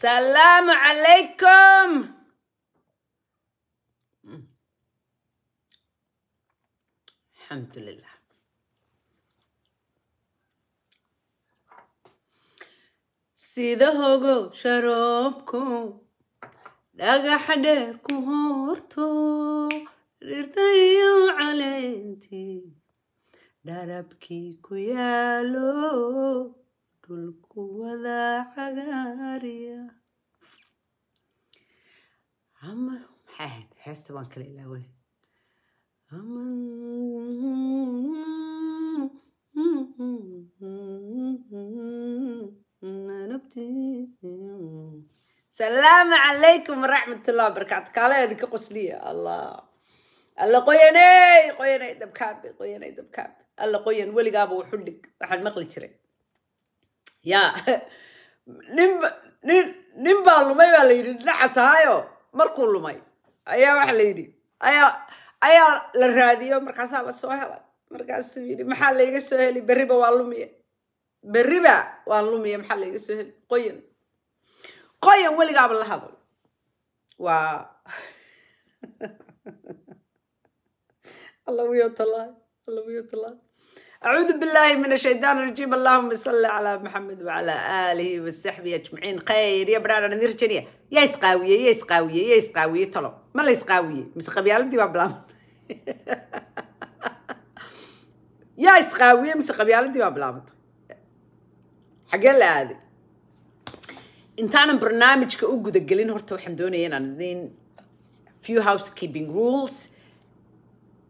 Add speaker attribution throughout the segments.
Speaker 1: salaamu calaykum mm. alxamdulilah sida hogo sharoobko dhagaxa dheer ku horto dhirta iyo caleyntii dharabkii ku yaalo dhulku wadaacagaariya ama maxay ahayd heesta waan kala ilaaway ama salaamu calaykum waraxmatullahi wabarakaatu kaalaheeda ka qosliya allah alla qoyaney qoyanay dabkaabi qoyanay dabkaabi alla qoyan weligaaba wuxu dhig waxaan maqli jiray yaa ninba nin nin baa lumay baa la yidhi dhinacas ahaayo markuu lumay ayaa waxa la yidhi ayaa ayaa la raadiyo markaasaa la soo helay markaasuu yidhi maxaa layga soo heli beriba waa lumiya beriba waa lumiya maxaa layga soo heli qoyan qoyan weligaaba la hadal waa allawiyo talaa أعوذ بالله من الشيطان الرجيم اللهم صل على محمد وعلى آله وصحبه أجمعين خير يا برادة نذير جنية يا إسقاوية يا إسقاوية يا إسقاوية طلب ما لا إسقاوية مسقبي ألدي وابلام يا إسقاوية مسقبي ألدي وابلام حق الله هذه intaanan barnaamijka u gudagelin horta waxaan doonaya inaan idin few housekeeping rules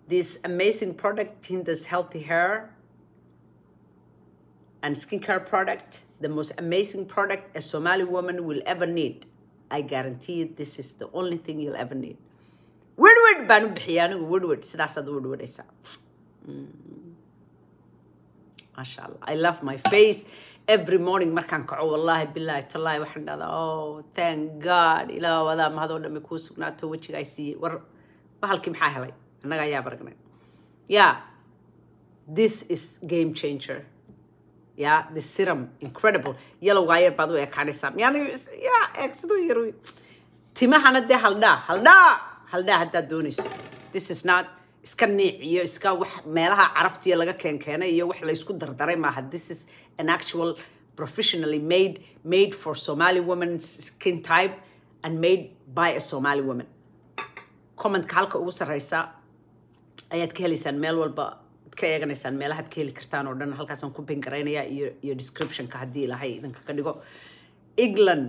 Speaker 1: this amazing product in this healthy hair and skincare product, the most amazing product a Somali woman will ever need. I guarantee you this is the only thing you'll ever need. Woodward baan u bixiyay anigu Woodward sidaasaad u mm. I love my face. Every morning markaan kaco wallahi billahi tallahi waxaan oh thank God ilaa wadaa mahadoo dhammi kuu sugnaato wejiga ay siiyey war bahalkii maxaa helay annaga ayaa baragnay yeah this is game changer ya the serum incredible yalowgaa yar baad u ekaanaysaa miyaan ya eegsadoo yar timahana dee haldhaa haldhaa haldhaa haddaad doonayso this is not iska niic iyo iska wax meelaha carabtiya laga keenkeenay iyo wax laysku dardaray maaha this is an actual professionally made made for somali woman's skin type and made by a somali woman commentka halka ugu sarreysa ayaad ka helaysaan meel walba ka eeganaysaan meelahaad ka heli kartaan oo dhan halkaasaan ku bingaraynaya iyo iyo descriptionka haddii ilaahay idinka ka dhigo england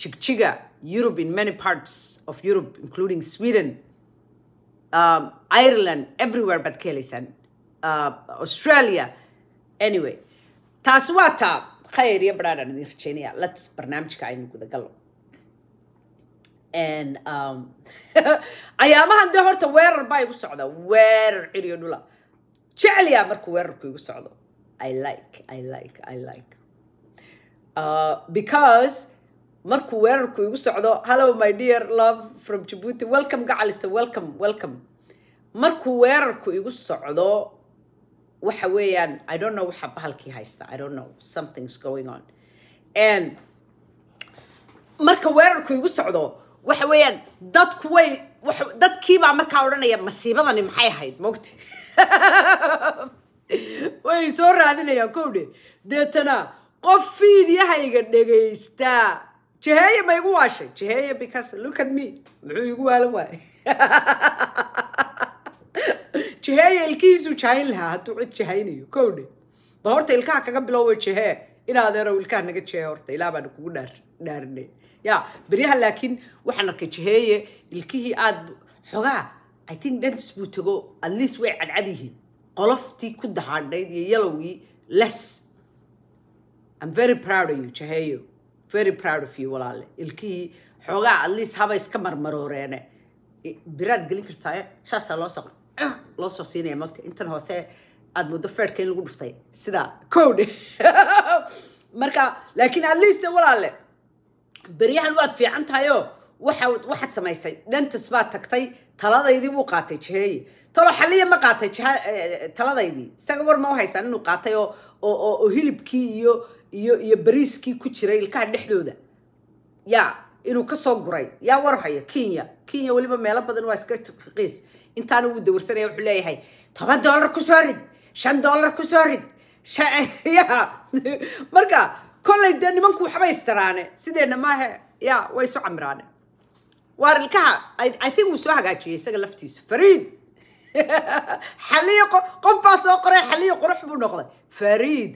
Speaker 1: jigjiga europe in many parts of europe including sweden um, ireland everywhere baad ka helaysaan uh, australia anyway taasi waa taa khayr iyo badhaadhaan idin rajeynaya lets barnaamijka aynu guda gallo um, ayaamahan dee horta weerar baa igu socda weerar ciriyo dhula jecliya markuu weerarku igu socdo i like i like i like uh, because markuu weerarku igu socdo hello my dear love from jabuuti welcome gacalise welcome welcome markuu weerarku igu socdo waxa weeyaan i don't know waxa bahalkii haysta i don't know something's going on and marka weerarku igu socdo waxa weeyaan dadku way dadkiibaa markaa odhanaya masiibadani maxay ahayd mogti way soo raadinayaan kowdhe deetana qof fiidyahayga dhagaystaa jaheeye ma igu waashay jaheeye because look at me muxuu igu waalan waay jaheeye ilkihiisuu jahayn lahaa hadduu cid jahaynayo kowdhe ba horta ilkaha kaga bilowwa jahee inaadeerow ilkaha naga jehe horta ilaa baana kugu dhaar dhaarinay ya beryaha laakiin waxaan arkay jaheeye ilkihii aad xogaa i think dhantis buu tago at least way cadcad yihiin qoloftii ku dahaadhayd iyo yalowgii less im very proud of you jaheeyo very proud of you walaale ilkihii xoogaa at least haba iska marmarooreene biraad gelin kartaaye eh? shaasaa loosoo eh, loo soo siinaya magta intan hoose aada muddo feerhka in lagu dhuftay sidaa cowdhe marka laakiin at least eh, walaale beryahan waad fiican tahayo waxaad samaysay dhantis baa tagtay taladaydii buu qaatay jiheeye talo xaliya ma qaatay taladaydii isaga war ma u haysaan inuu qaatay oo hilibkii iyo iyo iyo bariiskii ku jiray ilkaha dhexdooda ya inuu kasoo guray yaa warhaya haya kenya kenya weliba meelo badan waa iska raqiis intaana wuu dawarsanaya wuxuu leeyahay toban dollar kusoo rid shan dollar kusoo rid ya marka kollay dee nimanku waxbay istiraane sideenna maahe ya way isu camiraane waar i think wuu soo hagaajiyey isaga laftiisu fariid xaliyo qof baa soo qoray xaliyo qurux buu noqday fariid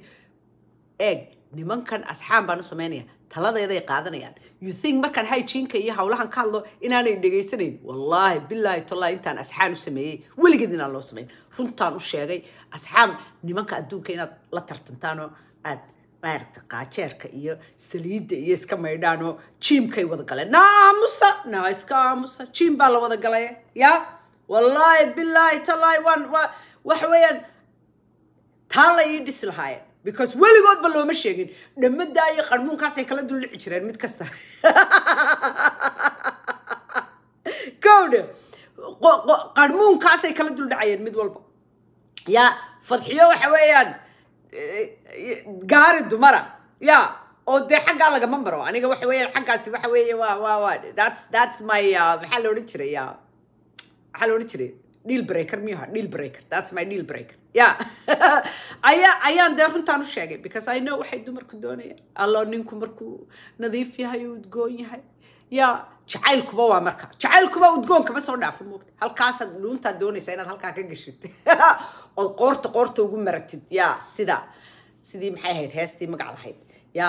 Speaker 1: eeg nimankan asxaan baan u samaynaya taladeeday qaadanayaan you think markaan hygiinka iyo howlahan ka hadlo inaanay dhegaysanayn wallaahi bilaahi tollahi intaan asxaan u sameeyey weligeed inaan loo samayn runtaan u sheegay asxaam nimanka adduunka inaad la tartantaan oo aad maaragta qaajeerka iyo saliidda iyo iska maydhaanoo jiimkay wada galeen naamusa naa iska aamusa jiim baa la wada galaya ya wallaahi bilaahi talaahi waan wa waxa weeyaan taa la ii dhisi lahaayeen because weligoodba looma sheegin dhammadaa iyo qarmuunkaasay kala duldhici jireen mid kasta kowdha qarmuunkaasay kala duldhacayeen mid walba ya fadxiyo waxa weeyaan gaari dumara ya oo dee xaggaa lagama maro aniga waxa weyaan xaggaasi waxa weeye wa wa wa thats thats my maxaa uh, la odhan jiray ya maxaa la odhan jiray deal breaker miyuha deal breaker that's my deal breaker ya ayaa ayaan dee runtaan u sheegay because i know waxay dumarku doonayaan allo ninku markuu nadiif yahay uu udgoon yahay ya jacaylkuba waa marka jacaylkuba udgoonka ma soo dhaafin moogta halkaasaad dhuuntaad doonaysa inaad halkaa ka gashid ood qoorta qoorta ugu maratid ya sida sidii maxay ahayd heestii magac lahayd ya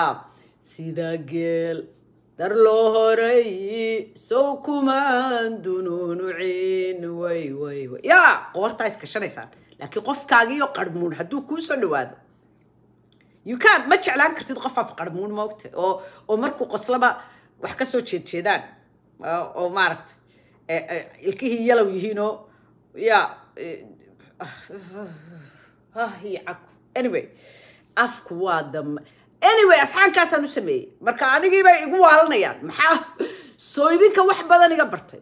Speaker 1: sida geel darloo horay sow kumaan dunuunuciin way way way ya qoortaa iskashanaysaan laakiin qofkaagiiyo qarmuun hadduu kuu soo dhawaado you can ma jeclaan kartid qof af qarmuun moogta oo oo markuu qoslaba wax ka soo jeedjeedaan uh, oo maaragtay eh, eh, ilkihii yalow yihiinoo ya hcabku eh, ah, ah, anyway afku waa dam anyway asxaankaasaan u sameeyey marka anigiibay igu waalanayaan maxaa soo idinka wax badan iga bartay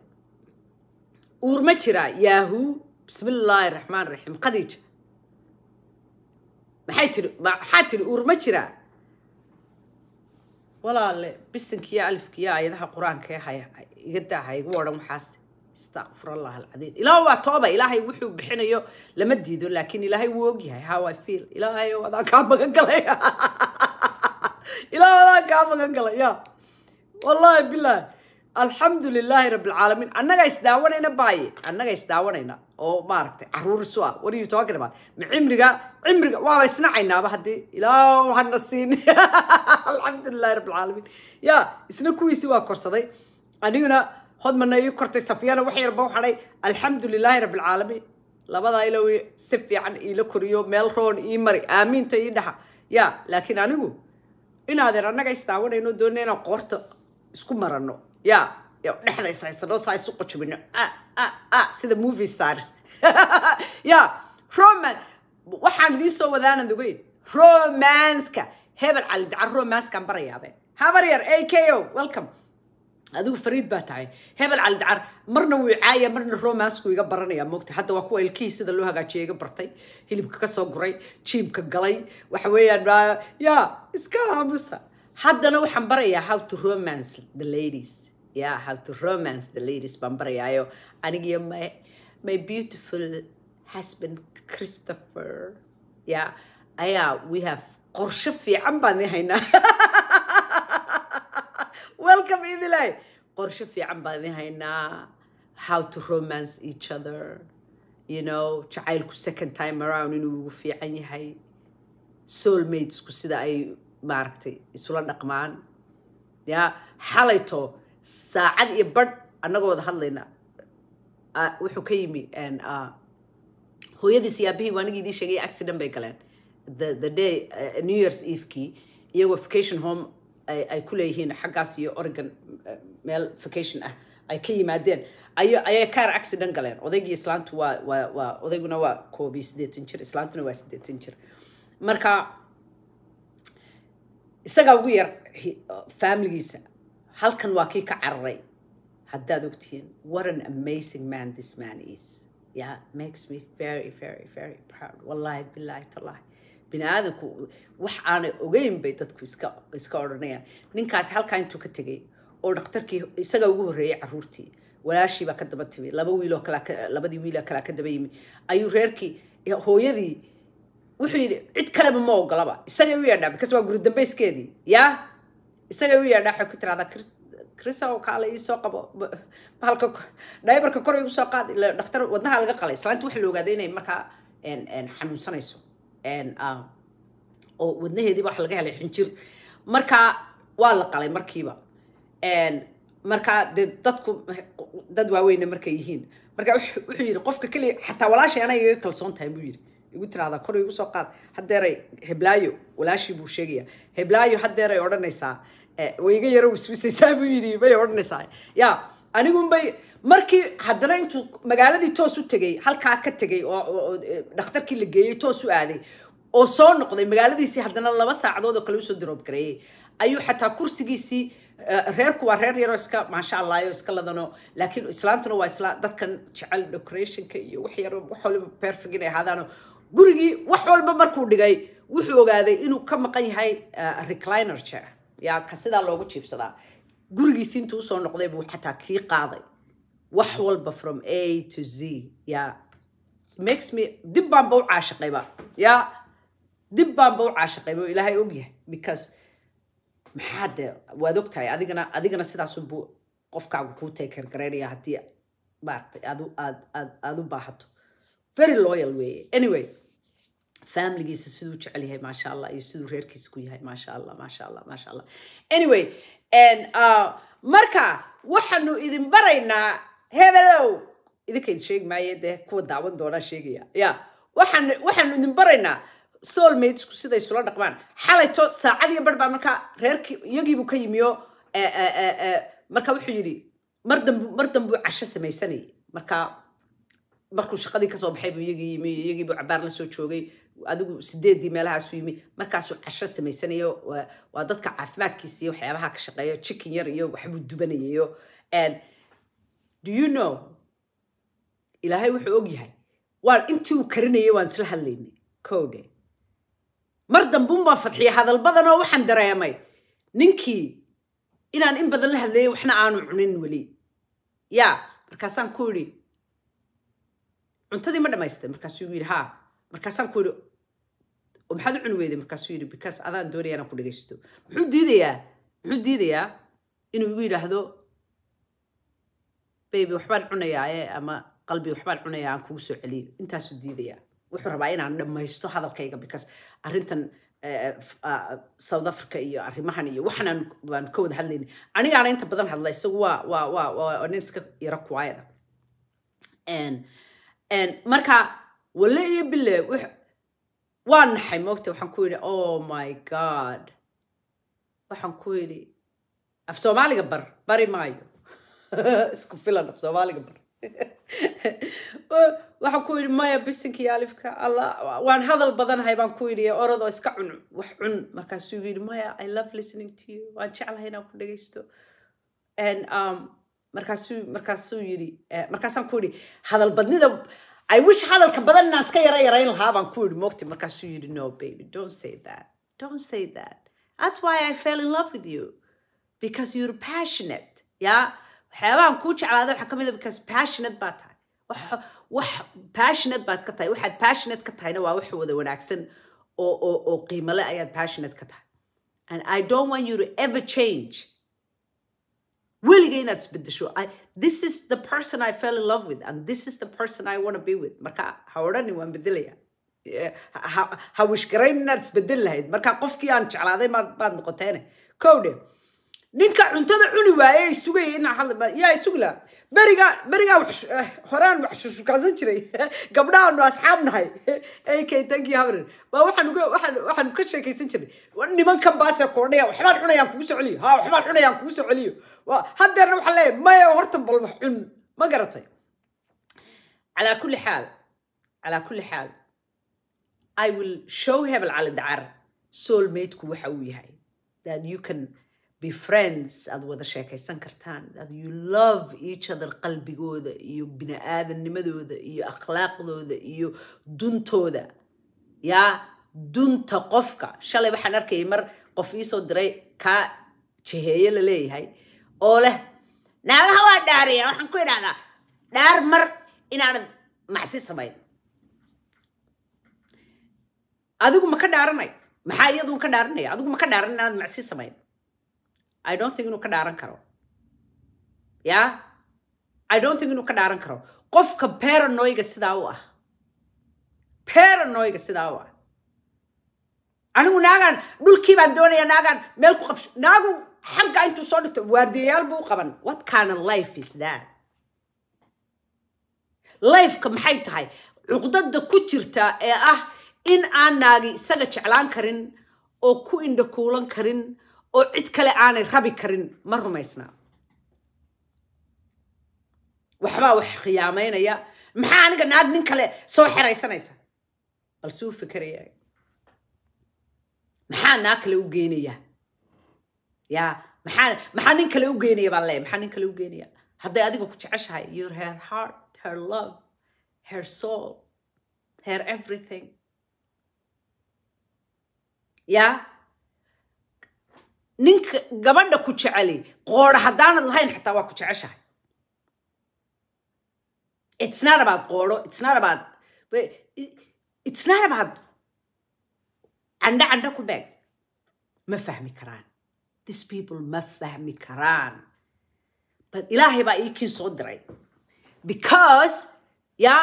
Speaker 1: uur ma jiraa yaahuu bismillaahi raxmaan raxiim khadiija maxay tii maxaa tidhi uurma jiraa walaalle bisinkiiyo alifkiiyo ayadaha qur-aanka iga daa ha igu odhan waxaas istaqfurallahaalcadiim ilaah waa tooba ilaahay wuxuu bixinayo lama diido laakiin ilaahay wuu ogyahay i feel ilaahay adaan kaa magan galay ilaah adaan kaa magan galay ya wallaahi bilaahi alxamdu lilaahi rabbilcaalamiin annaga isdaawanayna baaye annaga isdaawanayna oo maaragtay caruur isu ah war ma cimriga cimriga waaba isnacaynaaba haddii ilaa hana siin alxamdu lilahi rabbilcaalamiin ya isna kuwiisii waa korsaday aniguna hodmana ii kortay safiyana wax yarba waxadhay alxamdu lilaahi rabbilcaalamiin labadaa ilow si fiican iila koriyo meel roon ii mari aamiinta ii dhaxa ya laakiin anigu inaadeen annaga isdaawanayno doonina inaan qoorta isku marano ya dhexda is haysano saa isu qojubino sida movie stars ya roman waxaan idiin soo wadaanan dugeyn romanska hebel cali dacar romanskaan barayaabe habar yar a k o welcome adigu fariid baa tahay hebel cali dacar marna wuu caaya marna romansku iga baranaya moogta hadda waa kuwa ilkihii sida loo hagaajiya iga bartay hilibka ka soo guray jiimka galay waxa weeyaan ya iska aamusa haddana waxaan barayaa how to romance the ladies yeah how to romance the ladies baan barayaayo anigiyo my, my beautiful husband christopher yeah ayaa we have qorsho fiican baan haynaa welcome idilay qorsho fiican baan haynaa how to romance each other you know jacaylku second time around inuu ugu fiican yahay soulmatesku sida ay maaragtay isula dhaqmaan ya xalayto saacad iyo barh annagoo wada hadlayna ah, wuxuu ka yimi ah, hooyadiis iyo aabihii waa anigii idiin sheegay accident bay galeen the day eh, new years evekii iyagoo vacation home ay ku leeyihiin xaggaas iyo oregon eh, meel vacation ah ay ka yimaadeen ayay kaar accident galeen odaygii islaantu waa waa odayguna waa koob iyo siddeetan jir islaantuna waa siddeetan jir marka isagaa ugu yar familigiisa halkan waa kii ka cararay haddaad ogtihiin what an amazing man this man is yeah makes me very very very proud wallahi billahi tallahi bini aadanku wax aanay ogeyn bay dadku iska iska odhanayaan ninkaasi halkaa intuu ka tegay oo dhakhtarkii isaga ugu horreeyay caruurtii walaashii baa ka daba timi laba wiiloo kala labadii wiiloo kalaa ka daba yimi ayuu reerkii hooyadii wuxuu yidhi cid kaleba ma ogolaba isagay u yeedhaa bikaas waa guri dambayskeedii yaa isaga u yaadha waxay ku tiradaa krisow kaale iisoo qabo bahalka dhaybarka kor igu soo qaad ila dhakhtar wadnaha laga qalay islaanta waxa la ogaaday inay markaa xanuunsanayso oo wadnaheediiba waxa laga helay xinjir marka waa la qalay markiiba markaa de dadku dad waaweynna markay yihiin marka wuxuu yidhi qofka keliya xataa walaashay anay iga kalsoon tahay buu yidhi igu tiraahdaa kor igu soo qaad haddeeray heblaayo walaashii buu sheegayaa heblaayo haddeeray odhanaysaa Eh, iga yaro wiswisaysaa buu yidhi bay odhanaysaa ya anigunbay markii haddana intuu magaaladii toos u tegay halkaa ka tegey oo eh, dhakhtarkii la geeyey toos u aaday oo soo noqday magaaladiisii haddana laba saacadood oo kale usoo darobgareeyey ayuu xataa kursigiisii eh, reerku waa reer yaroo iska maasha allayo iska ladano laakiin islaantuna waa islaan dadkan jecel decorationka iyo wax yar wax waliba perfect inay ahaadaano gurigii wax walba markuu dhigay wuxuu ogaaday inuu ka maqan yahay recliner chair yaa ka sidaa loogu jiifsadaa gurigiisi intuu usoo noqday buu xataa kii qaaday wax walba from a to z ya makes me dib baanba u caashaqayba ya dib baanba u caashaqayba oo ilaahay ogyahay because maxaa dee waad ogtahay adigana adigana sidaasunbuu qofkaagu kuu teekergaraynaya haddii maaragtay aad aad aad u baahato very loyal weeye anyway familigiisa siduu jecel yahay maasha allah iyo siduu reerkiisa ku yahay maasha allah maasha allah maasha allah anyway uh, marka waxaanu idin baraynaa hebelow idinka idin sheegi maaye dee kuwa daawan doonaa sheegaya ya waxaan waxaanu idin baraynaa soulmatesku siday isula dhaqmaan xalayto saacadiyo bar baa markaa reerkii iyagiibuu ka yimiyo e, e, e, marka wuxuu yidhi mar dambu mar dambuu casho samaysanayay markaa markuu shaqadii kasoo baxay buu iyagii yimi iyagiibuu cabaar la soo joogay adigu sideedii meelahaasu yimi markaasuu casho samaysanayo waa dadka caafimaadkiisa iyo waxyaabaha ka shaqeeyo chicken yar iyo waxbuu dubanayayo do you know ilaahay wuxuu og yahay waan intii uu karinayay waan isla hadlaynay kowdhe mar dambeun baan fadxiyay hadal waxaan dareemay ninkii inaan in badan la hadlayay waxna aanu cunin weli ya markaasaan ku idhi cuntadii ma dhamaystay markaasuu igu yidhi haa markaasaan ku idhi oo maxaad u cuni weyday yidhi bikaas adaan doonaya inaan ku dhegaysto muxuu diidayaa muxuu diidayaa inuu igu yidhaahdo baybi waxbaan cunayaa ee ama qalbi waxbaan cunayaa aan kugu soo celiyo intaasuu diidayaa wuxuu rabaa inaan dhammaysto hadalkayga bikaas arrintan south africa iyo arrimahan iyo waxaan baan ka wada hadlayna anigaana inta badan hadla isagu waa waa waa waa nin iska yaro kuwaayada marka wale iyo bile waa naxay moogta waxaan ku yidhi oh my god waxaan ku yidhi af soomaaliga bar bari maayo isku filan af soomaaliga bar waxaan ku yidhi maya bisinka alifka alla waan hadal badanahay baan ku yidhi orad iska cun wax cun markaasuu yidhi maya i love listening to you waan jeclahay inaan ku dhegaysto um, markaasuu markaasuu yidhi eh, markaasaan ku yidhi hadal badnida I wish hadalka badan badanna iska yara yarayn lahaa baan ku yidhi moogtay markaasuu yidhi no baby don't say that don't say that that's why I fell in love with you because you're passionate yeah waxyaabahan kuu jeclaaday waxaa ka mid a ah because passionate baa tahay wax wax passionate baad ka tahay waxaad passionate ka tahayna waa wax wada wanaagsan oo oo oo qiimale ayaad passionate ka tahay and I don't want you to ever change weliga inaad isbedesho this is the person i fell in love with and this is the person i want to be with marka ha odhanin waan bedelaya ha wishgarayn inaad isbedel lahayd marka qofkii aan jeclaaday baad noqoteene kowdhe ninka cuntada cuni waayey sugay inaa hadla yaa isugla berigaa berigaa wax eh, horaan wax shushukaasan jiray gabdhahaanu asxaab nahay ak habrer baa waxaanu ka sheekaysan jirnay nimankan baase koodhaya waxbaan cunayaan kugu socoliyo ha waxbaan cunayaan kugu socoliyo haddeerna waxaan leeyahay maya horta bal wax cun ma garatay calaa kulli xaal calaa kulli xaal i will show hebel cali dacar soulmate waxa uu yahay that you can be friends aada wada sheekaysan kartaan you love each other qalbigooda iyo bini-aadannimadooda iyo akhlaaqdooda iyo duntooda yaa dunta qofka shalay waxaan arkayay mar qof iisoo diray kaa jaheeye la leeyahay oo leh naagaha waa dhaariya waxaan ku idhahdaa dhaar mar inaanad macsi samayn adigu ma ka dhaaranay maxaa iyaduun ka dhaaranaya adigu ma ka dhaaran inaanad macsi samayn i inuu ka dhaaran karo ya karo qofka paranoyga sidaa u ah paranoyga sidaa u ah anigu naagaan dhulkii baan doonaya naagaan meel ku qabsho naagu xagga intuu soo dhigto waardiyayaal buu qaban what kind of life is that lifeka maxay tahay cuqdada ku jirta ee ah in aan naagi isaga jeclaan karin oo ku indhakuulan karin oo cid kale aanay rabi karin ma rumaysna waxbaa wax khiyaamaynaya maxaa aniga naag nin kale soo xeraysanaysa bal suu fikeraya maxaa naa kale u geynaya ya maxaa maxaa nin kale u geynaya baa leeya maxaa nin kale u geynaya hadday adiga ku jeceshahay your her heart her love her soul her everything ya yeah? ninka gabadha ku jecelay qoorha haddaanad lahayn xataa waa ku jeceshahay itnaarabaad qooro not about candha candha ku beeg ma fahmi karaan this people ma fahmi karaan but ilaahay baa iikii soo diray because ya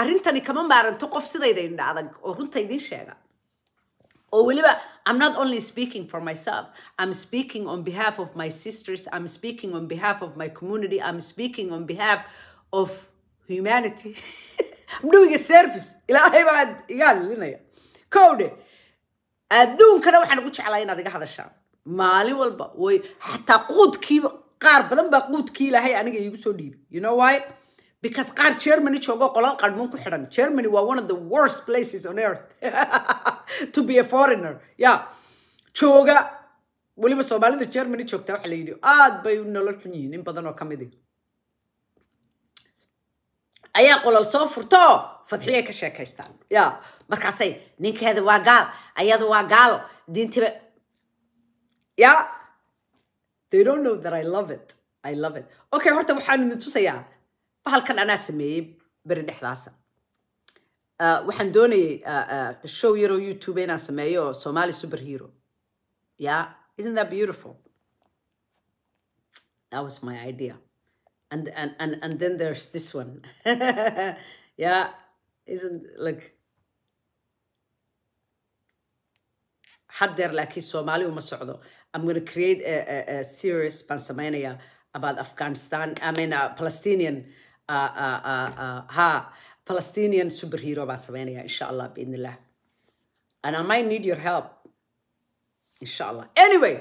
Speaker 1: arrintani kama maaranto qof sidaydayndha adag oo runta idiin sheega oo weliba i'm not only speaking for myself i'm speaking on behalf of my sisters i'm speaking on behalf of my community i'm speaking on behalf of humanity i'm doing a service ilaahay baan iga hadlinaya kowdhe adduunkana waxaan ugu jeclaa inaad iga hadashaan maalin walba way xataa quudkiiba qaar badan baa quudkii ilaahay aniga iigu soo dhiibay you know why because qaar germany joogo qolal qadhmuun ku xidhan germany waa one of the worst places on earth to be a foreigner ya jooga weliba soomaalida germany joogtaa waxa la yidhi aad bay nolol xun yihiin in badan oo ka midi ah. ayaa qolol soo furto fadxiyay ka sheekaystaan ya markaasay ninkeeda waa gaal ayadu waa gaalo diintiba ya they don't know that i love it i love it okay horta waxaan idin tusayaa bahalkan anaa sameeyey beri dhexdaasa Uh, waxaan doonayay uh, uh, show yaroo youtube inaan sameeyo oo somali superhero yeah isn't that beautiful that was my idea and and and, and then there's this one yeah isn't look haddeer laakiin soomaali uma socdo i'm going create a, a, a series baan sameynayaa about afghanistan i mean uh, palestinian uh, uh, uh, uh, ha palestinian superhero baan sameynaya insha allah biidn and i might need your help insha allah anyway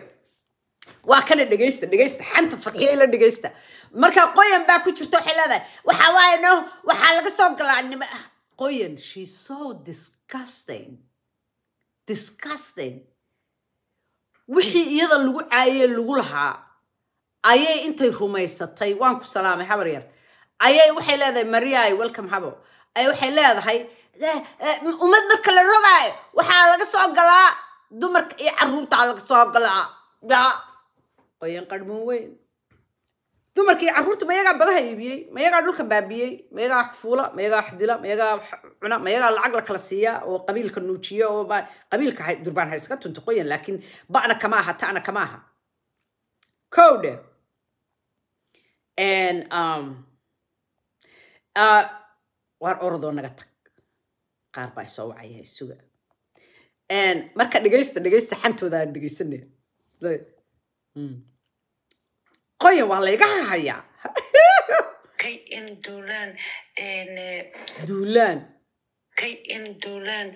Speaker 1: waa kana dhegeysta dhegeysta xanta fadxiya ila dhegeysta marka qoyan baa ku jirta waxay leedahay waxaa waaye no waxaa laga soo galaa nima ah qoyan she so disgusting disgusting wixii iyada lagu caayey lagu lahaa ayay intay rumaysatay waan ku salaamay habar yar ayay waxay leedahay mariay welcome habo ay waxay leedahay eh, eh, ummad marka la rogaayo waxaa laga soo galaa dumarka iyo caruurtaa laga soo galaa qoyan qarhmuun weyn dumarka iyo carruurta mayagaa badaha iibiyey mayagaa dhulka baabiyey mayagaa wax fuula mayagaa wax dila mayagaa wax cuna mayagaa lacag la kala siiya oo qabiilka nuujiya oo qabiilka durbaan ha iska qoyan laakiin ba'na kama aha ta'na kama aha kowdhe and um, uh, waar orodoo naga tag qaar baa isoo wacaya isuga marka dhegaysta dhegaysta xantoodaaan dhegaysanaya hmm. qoyan waa layga hahayaa duulaan in duulaan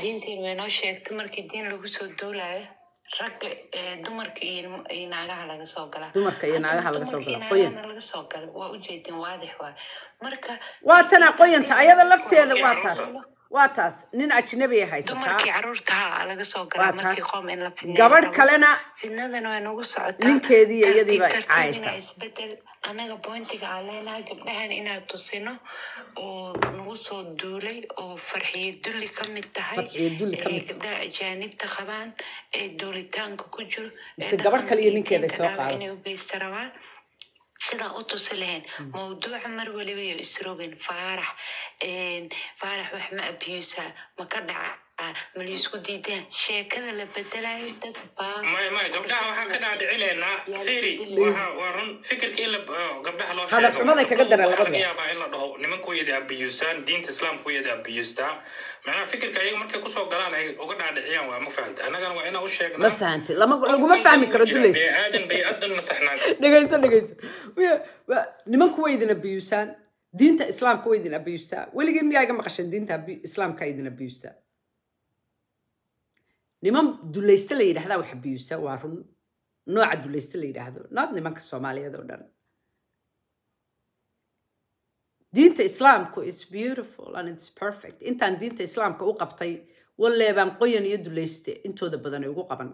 Speaker 1: diinteen waa inoo sheegta markii diin lagu soo duulayo ragga eh, dumarka iyo naagaha laga soo galaa dumarka iyo naagaha laga soo galaa qoyan laga soo gala waa ujeedin waadix waa
Speaker 2: marka waa tana qoyanta ayada lafteeda waa taas
Speaker 1: waa taas nin ajnabi a haysatagabadh ah, kalena ninkeediiyo iyadiiba caaysa anaga bointiga aan ah, leenahay gabdhahan inaan tusino oo nagu soo duulay oo farxiyo ka mid tahay gabdhaha ajaanibta qabaan ee duulitaanka ku jiro mise gabadh kaliyo ninkeeday soo qaadata sidaa u tusi lahayn hmm. mawduuca mar waliba yo isroogin faarax faarax wax ma abiyuusaa maka dhaca lahaa malaisku diidaan sheekada la bedelayo dad bamay gabdhaha waxaa ka dhaadhicinaynaa firi waa run fikirka in gabdhaha loo hadalxumaday in la dhaho nimanku yada abiyusaan diinta islaamku yada abiyustaa macnaha fikirka ayaga markay kusoo galaan ay uga dhaadhiciyaan waa ma fahanta annagana waa inaan u sheegna ma fahantay laguma fahmi karo dulaysa bay adan ma dhegayso dhegayso nimanku way idin abiyusaan diinta islaamka way idin abiyustaa weligeen miyaaga maqashan diinta islaamka idin abiyustaa niman dulayste la yidhahdaa wax biyusa waa run nooca dulayste la yidhaahdo naad nimanka soomaaliyeed oo dhan diinta islaamku its beautiful and its perfect intaan diinta islaamka u qabtay walleebaan qoyan iyo dulayste intooda badan ay ugu qaban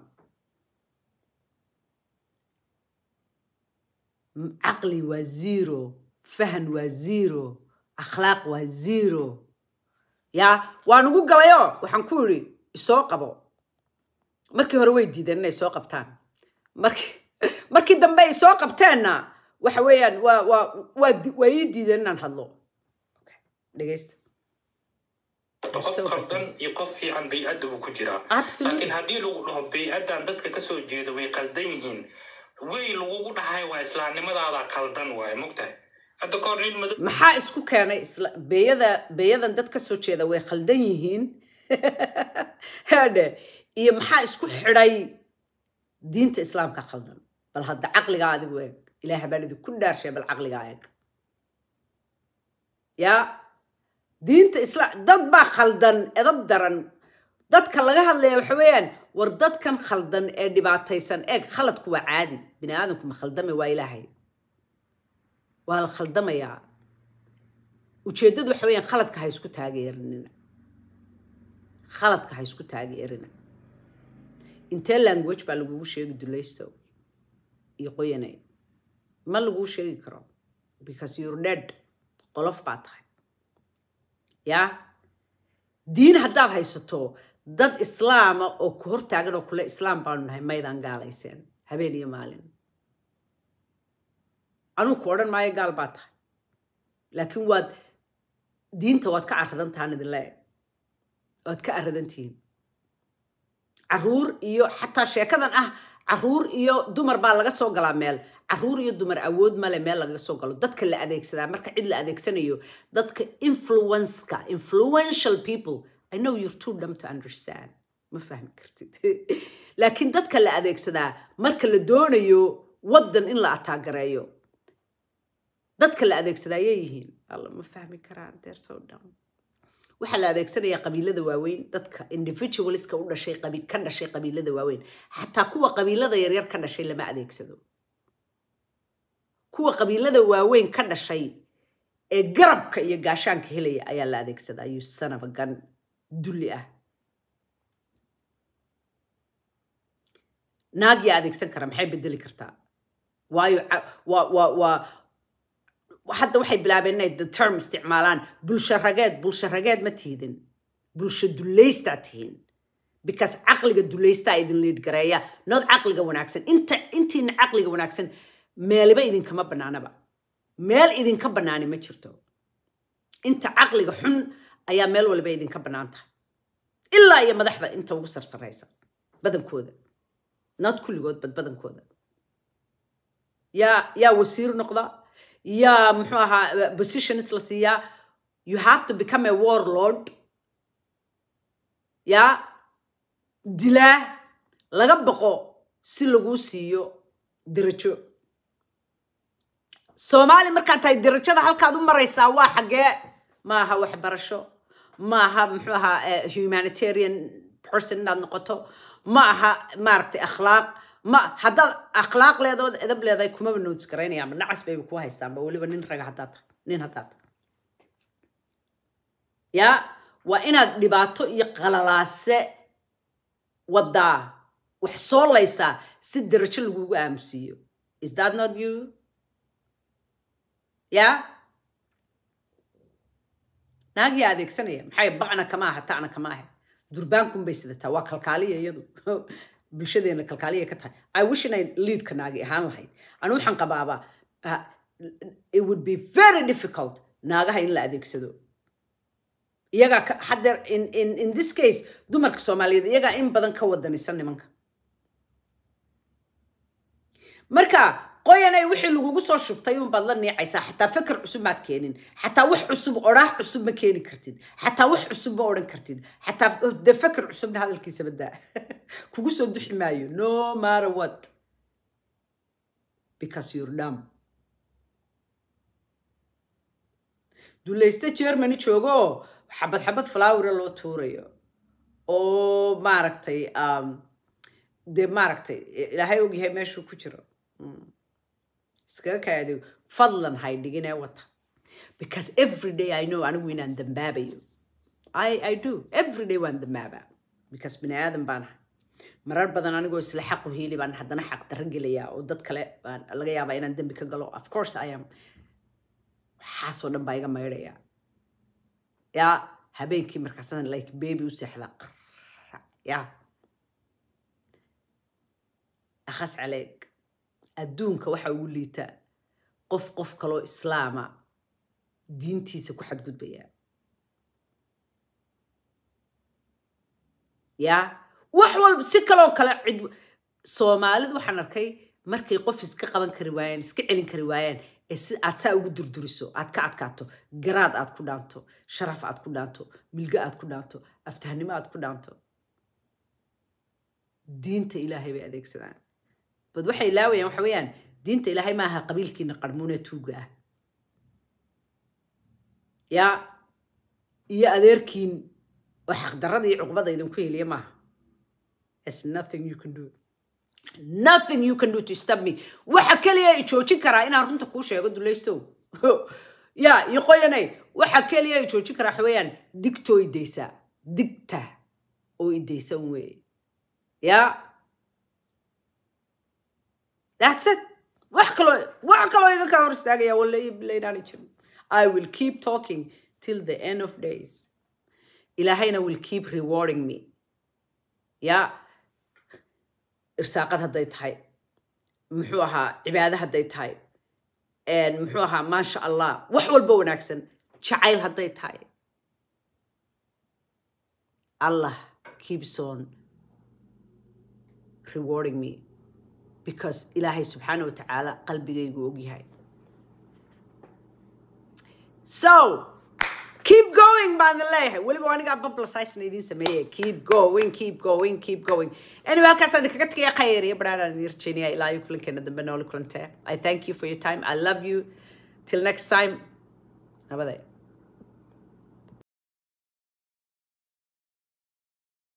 Speaker 1: caqli waa zero fahan waa zero akhlaaq waa zero ya waan ugu galayoo waxaan ku idhi isoo qabo markii hore way diideen inay soo qabtaan markii dambe ay soo qabteenna waxa weeyaan waa ii diideen inaan hadlo qof qaldan iyo qof fiican bay-adda buu ku jiraa laakiin haddii lagu dhaho bay-addan dadka ka soo jeeda way qaldan yihiin way lagugu dhahay waa islaamnimadaada qaldan waay mogtahay hadda kahor nin mad maxaa isku keenay beeyada beeyadan dad ka soo jeeda way qaldan yihiin hadhe iyo maxaa isku xidhay diinta islaamka khaldan bal hadda caqligaa adigu eeg ilaah baan idinku dhaarshay bal caqligaa eeg yaa diinta islam dad baa khaldan edab daran dadka laga hadlaya waxa weeyaan war dadkan khaldan ee dhibaataysan eeg khaladku waa caadi bini aadamku ma khaldame waa ilaahay waa la khaldamayaa ujeeddadu waxa weeyaan khaladka ha isku taageerinina khaladka ha isku taageerina intee language baa lagugu sheegi dulaystow iyo qoyanay ma laguu sheegi karo because your dead qolof baa tahay yaa diin haddaad haysato dad islaama ah oo ku hortaagan oo kule islaam baanu nahay maydaan gaalayseen habeen iyo maalin anuu ku odhan maayo gaal baa tahay laakiin waad diinta waad ka caradantahan idin le waad ka caradantihiin caruur iyo xataa sheekadan ah caruur iyo dumar baa laga soo galaa meel caruur iyo dumar awood male meel lagaga soo galo dadka la adeegsadaa marka cid la adeegsanayo dadka influenceka influential people i know you're too dumb to understand ma fahmi kartid laakiin dadka la adeegsadaa marka la doonayo waddan in la ataagareeyo dadka la adeegsadaa yay yihiin alla ma fahmi karaan deer so dumb waxaa la adeegsanayaa qabiilada waaweyn dadka individualska u dhashay ka dhashay qabiilada waaweyn xataa kuwa qabiilada yaryar ka dhashay lama adeegsado kuwa qabiilada waaweyn ka dhashay ee garabka iyo gaashaanka helaya ayaa la adeegsadaa ayuu sanabagan dulli ah naagyaa adeegsan kara maxay bedeli kartaa waayo waa waa waa hadda waxay bilaabeen inay term isticmaalaan bulsho rageed bulsho rageed ma tihidin bulsho dullaystaa tihiin because caqliga dullaystaa ah idin liidgareeya nood caqliga wanaagsan inta intiina caqliga wanaagsan meeliba idinkama banaanaba meel idinka banaani ma jirto inta caqliga xun ayaa meel waliba idinka bannaan tahay ilaa iyo madaxda inta ugu sarsaraysa badankooda nood kulligood bad badankooda yaa yaa wasiir noqdaa يا محوها positions siiyaa you have to become a war lord يا dilaa laga baqo si laguu siiyo darajo soomaali markaad tahay darajada halkaad u maraysaa waa xaggee maaha waxbarasho maaha muxuu ahaa eh, humanitarian person inaad noqoto ma aha maaragtay akhlaaq ma haddaad akhlaaq leedaood edab leedahay kumaba noodis garaynayaanba nacas bayba ku haystaanba weliba nin raga haddaad tahay nin haddaad yaa waa inaad dhibaato iyo qalalaase waddaa wax soo laysaa si darajo lagugu aamusiiyo is that not you yaa naagiyaa adeegsanaya maxay bacna kama aha tacna kama aha durbaankun bay sidataa waa kalkaaliya iyadu bulshadeena kalkaaliya ka tahay i wish inay leadka naagi ahaan lahayd anu waxaan qabaabaa it would be very difficult naagaha in la adeegsado iyagaa hadeer in this case dumarka soomaaliyeed iyagaa in badan ka wadanisan nimanka marka qoyanay wixii lagugu soo shubtay uunbaad la niicaysaa xataa fikir cusub maad keenin xataa wax cusub odhaah cusub ma keeni kartid xataa wax cusub ma odhan kartid xataa de fikir cusubna hadalkiisa baddaa kugu soo duxi maayo no matter what because you're dumb dulaysta germany joogo xabad xabad flowera loo tuurayo oo maaragtay um, de maaragtay ilaahay ogyahay meeshuu ku jiro mm iskaga kaadu fadlan haydhigine wata because every day i know anigu inaan dambaabayo i i do every day waan dambaabaa because bini aadan baan marar badan anigoo isla xaqu heli baan haddana xaq darro gelayaa oo dad kale baan laga yaabaa inaan dembi ka galo of course i am waxaasoo dhan baa iga maydhayaa yaa habeenkii markaasaan like baby u seexdaa yaa akhas caleeg adduunka waxa ugu liita qof qof kaloo islaama diintiisa ku xadgudbaya ya wax walba si kaloo kale cid soomaalidu waxaan arkay markay qof iska qaban kari waayaan iska celin kari waayaan ee si aad saa ugu durduriso aad ka adkaato garaad aad ku dhaanto sharaf aad ku dhaanto milgo aad ku dhaanto aftahnimo aad ku dhaanto diinta ilaahay bay adeegsadaan bad waxay ilaawayaan waxa weeyaan diinta ilaahay ma aha qabiilkiina qarmuuna tuuga ah ya iyo adeerkiin oo xaqdarada iyo cuqbada idinku heliya maaha waxa keliya joojin karaa inaan runta kuu sheego dulaystow ya iyo qoyanay waxa keliya joojin karaa waxa weeyaan digtoo idaysa digta oo idaysan weeye ya that's wax kaloo wax kaloo iga ka hor istaagaya wallahi bilaydaan jirin i will keep talking till the end of days ilaahayna will keep rewarding me ya irsaaqad hadday tahay muxuu ahaa cibaado hadday tahay muxuu ahaa maasha allah wax walba wanaagsan jacayl hadday tahay allah keeps on rewarding me because ilaahay subxaana wa tacaala qalbigaygu ogyahay so keep going baan idin leeyahay weliba anigaa bablasisna idiin sameeye keep going keep going keep going anyway halkaasaan idinkaga tegaya khayr iyo badhaadhaan idin ilaa iyo kulankeena dambe noola kulantee i thank you for your time i love you till next time nabaday